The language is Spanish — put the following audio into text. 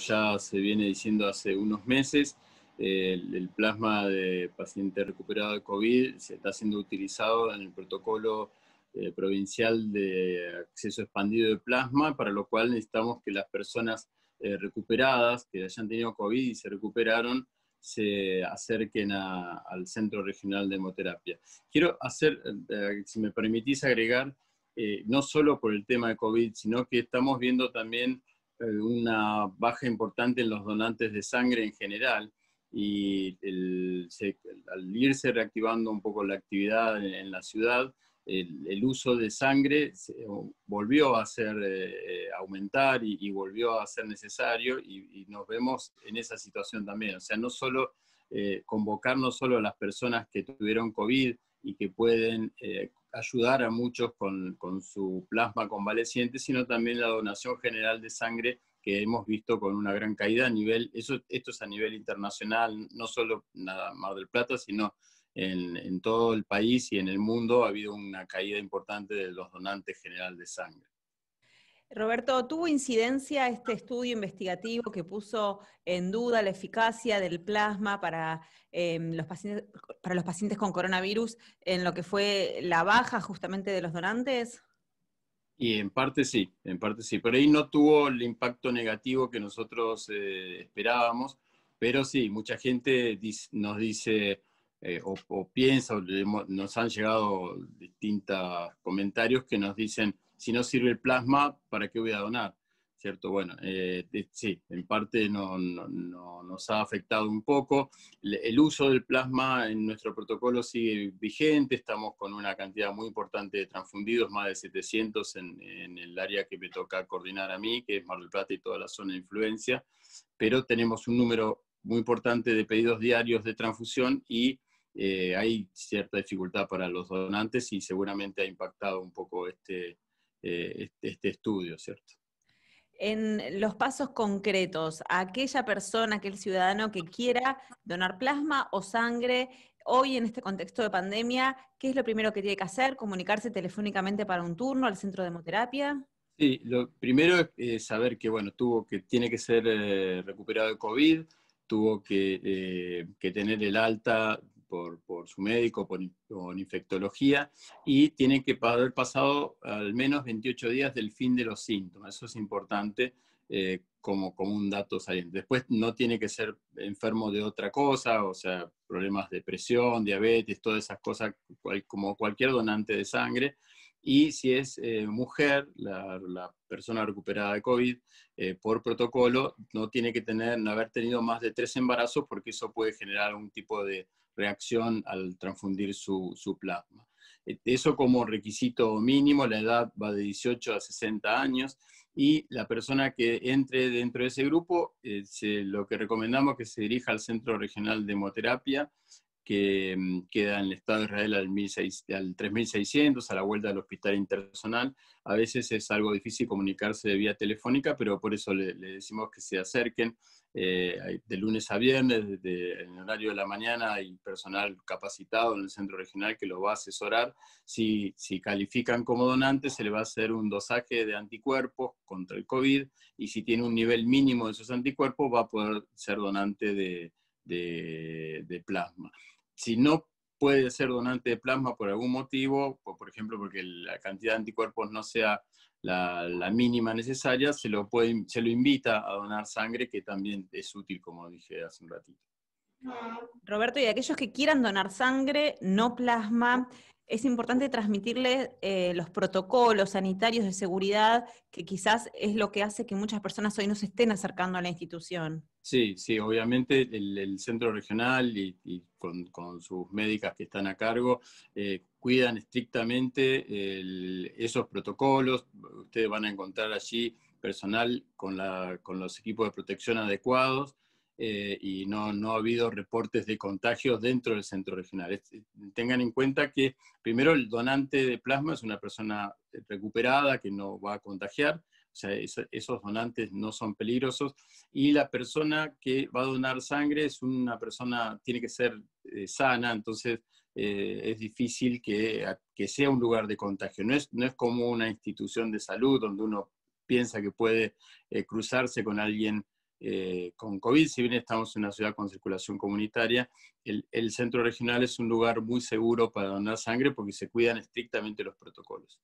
ya se viene diciendo hace unos meses, el, plasma de paciente recuperado de COVID se está siendo utilizado en el protocolo eh, provincial de acceso expandido de plasma, para lo cual necesitamos que las personas eh, recuperadas que hayan tenido COVID y se recuperaron se acerquen al Centro Regional de Hemoterapia. Quiero hacer, eh, si me permitís agregar, no solo por el tema de COVID, sino que estamos viendo también una baja importante en los donantes de sangre en general y al irse reactivando un poco la actividad en, la ciudad, el, uso de sangre volvió a ser, eh, eh, aumentar y, volvió a ser necesario y, nos vemos en esa situación también. O sea, no solo eh, convocar no solo a las personas que tuvieron COVID y que pueden eh, ayudar a muchos con, su plasma convaleciente, sino también la donación general de sangre que hemos visto con una gran caída a nivel, eso, esto es a nivel internacional, no solo en Mar del Plata, sino en, en, todo el país y en el mundo ha habido una caída importante de los donantes general de sangre. Roberto, ¿tuvo incidencia este estudio investigativo que puso en duda la eficacia del plasma em, para, los, pacientes, con coronavirus en lo que fue la baja justamente de los donantes? Y en parte sí, en parte sí. pero ahí no tuvo el impacto negativo que nosotros eh, esperábamos, pero sí, mucha gente nos dice, eh, o, piensa, nos han llegado distintos comentarios que nos dicen, si no sirve el plasma, ¿para qué voy a donar? ¿Cierto? Bueno, eh, sí, en parte nos ha afectado un poco. El, uso del plasma en nuestro protocolo sigue vigente, estamos con una cantidad muy importante de transfundidos, más de 700 en, en el área que me toca coordinar a mí, que es Mar del Plata y toda la zona de influencia, pero tenemos un número muy importante de pedidos diarios de transfusión y eh, hay cierta dificultad para los donantes y seguramente ha impactado un poco este, eh, este, este estudio, ¿cierto? En los pasos concretos, aquella persona, aquel ciudadano que quiera donar plasma o sangre, hoy en este contexto de pandemia, ¿qué es lo primero que tiene que hacer? ¿Comunicarse telefónicamente para un turno al centro de hemoterapia? Sí, lo primero es eh, saber que, bueno, tuvo que, tiene que ser recuperado de COVID, tuvo que, que, tener el alta por, su médico, por, infectología, y tiene que haber pasado al menos 28 días del fin de los síntomas. Eso es importante eh, como, un dato saliente. Después no tiene que ser enfermo de otra cosa, o sea, problemas de presión, diabetes, todas esas cosas, como cualquier donante de sangre y si es eh, mujer, la, persona recuperada de COVID, eh, por protocolo, no tiene que tener, no haber tenido más de tres embarazos porque eso puede generar algún tipo de reacción al transfundir su, su plasma. E, eso como requisito mínimo, la edad va de 18 a 60 años y la persona que entre dentro de ese grupo, eh, lo que recomendamos es que se dirija al Centro Regional de Hemoterapia que mm, queda en el Estado de Israel al, 3600, a la vuelta del hospital internacional. A veces es algo difícil comunicarse de vía telefónica, pero por eso le, decimos que se acerquen eh, de lunes a viernes, desde el horario de la mañana, hay personal capacitado en el centro regional que lo va a asesorar. Si, califican como donante se le va a hacer un dosaje de anticuerpos contra el COVID y si tiene un nivel mínimo de esos anticuerpos, va a poder ser donante de, plasma si no puede ser donante de plasma por algún motivo, por ejemplo porque la cantidad de anticuerpos no sea la, mínima necesaria, se lo, puede, se lo invita a donar sangre, que también es útil, como dije hace un ratito. Roberto, y aquellos que quieran donar sangre, no plasma, es importante transmitirle eh, los protocolos sanitarios de seguridad, que quizás es lo que hace que muchas personas hoy no se estén acercando a la institución. Sí, sí, obviamente el, centro regional y, con, sus médicas que están a cargo eh, cuidan estrictamente esos protocolos. Ustedes van a encontrar allí personal con los equipos de protección adecuados eh, y no, no, ha habido reportes de contagios dentro del centro regional. Eh, tengan en cuenta que primero el donante de plasma es una persona recuperada que no va a contagiar, o sea, esos donantes no son peligrosos, y la persona que va a donar sangre es una persona, tiene que ser eh, sana, entonces es difícil que, que, sea un lugar de contagio. No es, no es como una institución de salud donde uno piensa que puede cruzarse con alguien eh, con COVID, si bien estamos en una ciudad con circulación comunitaria, el centro regional es un lugar muy seguro para donar sangre porque se cuidan estrictamente los protocolos.